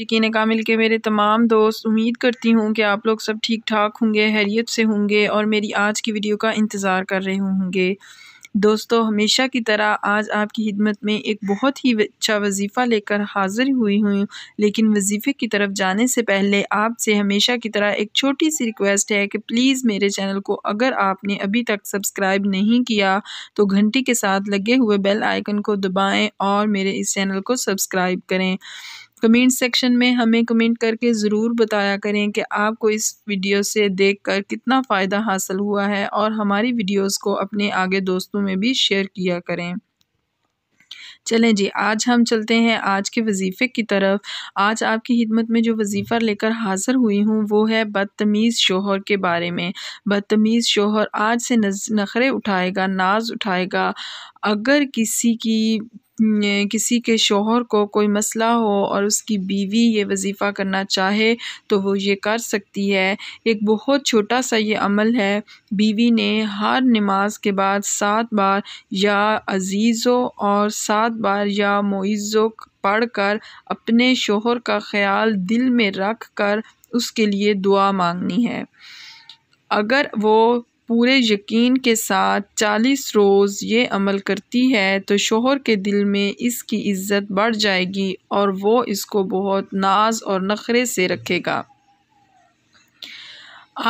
यकीन कामिल के मेरे तमाम दोस्त उम्मीद करती हूँ कि आप लोग सब ठीक ठाक होंगे हैरियत से होंगे और मेरी आज की वीडियो का इंतज़ार कर रहे होंगे दोस्तों हमेशा की तरह आज आपकी खिदमत में एक बहुत ही अच्छा वजीफ़ा लेकर हाज़िर हुई हूँ लेकिन वजीफ़े की तरफ जाने से पहले आपसे हमेशा की तरह एक छोटी सी रिक्वेस्ट है कि प्लीज़ मेरे चैनल को अगर आपने अभी तक सब्सक्राइब नहीं किया तो घंटी के साथ लगे हुए बेल आइकन को दबाएं और मेरे इस चैनल को सब्सक्राइब करें कमेंट सेक्शन में हमें कमेंट करके ज़रूर बताया करें कि आपको इस वीडियो से देखकर कितना फ़ायदा हासिल हुआ है और हमारी वीडियोस को अपने आगे दोस्तों में भी शेयर किया करें चलें जी आज हम चलते हैं आज के वजीफ़े की तरफ आज आपकी खिदमत में जो वजीफ़ा लेकर हाज़िर हुई हूँ वो है बदतमीज़ शोहर के बारे में बदतमीज़ शोहर आज से नखरे उठाएगा नाज उठाएगा अगर किसी की किसी के शोहर को कोई मसला हो और उसकी बीवी ये वजीफ़ा करना चाहे तो वो ये कर सकती है एक बहुत छोटा सा ये अमल है बीवी ने हर नमाज के बाद सात बार या अज़ीज़ों और सात बार या पढ़ पढ़कर अपने शोहर का ख्याल दिल में रख कर उसके लिए दुआ मांगनी है अगर वो पूरे यकीन के साथ चालीस रोज़ ये अमल करती है तो शोहर के दिल में इसकी इज़्ज़त बढ़ जाएगी और वो इसको बहुत नाज और नखरे से रखेगा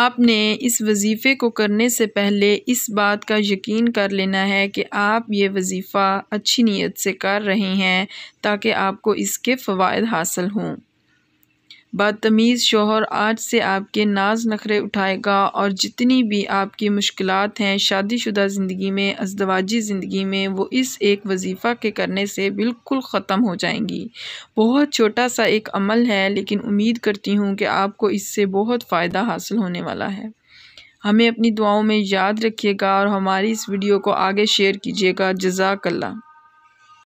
आपने इस वजीफ़े को करने से पहले इस बात का यकीन कर लेना है कि आप ये वजीफ़ा अच्छी नीयत से कर रहे हैं ताकि आपको इसके फ़वाद हासिल हों बदतमीज़ शोहर आज से आपके नाज नखरे उठाएगा और जितनी भी आपकी मुश्किल हैं शादीशुदा ज़िंदगी में अजदवाजी ज़िंदगी में वो इस एक वजीफ़ा के करने से बिल्कुल ख़त्म हो जाएंगी बहुत छोटा सा एक अमल है लेकिन उम्मीद करती हूँ कि आपको इससे बहुत फ़ायदा हासिल होने वाला है हमें अपनी दुआओं में याद रखिएगा और हमारी इस वीडियो को आगे शेयर कीजिएगा जजाकल्ला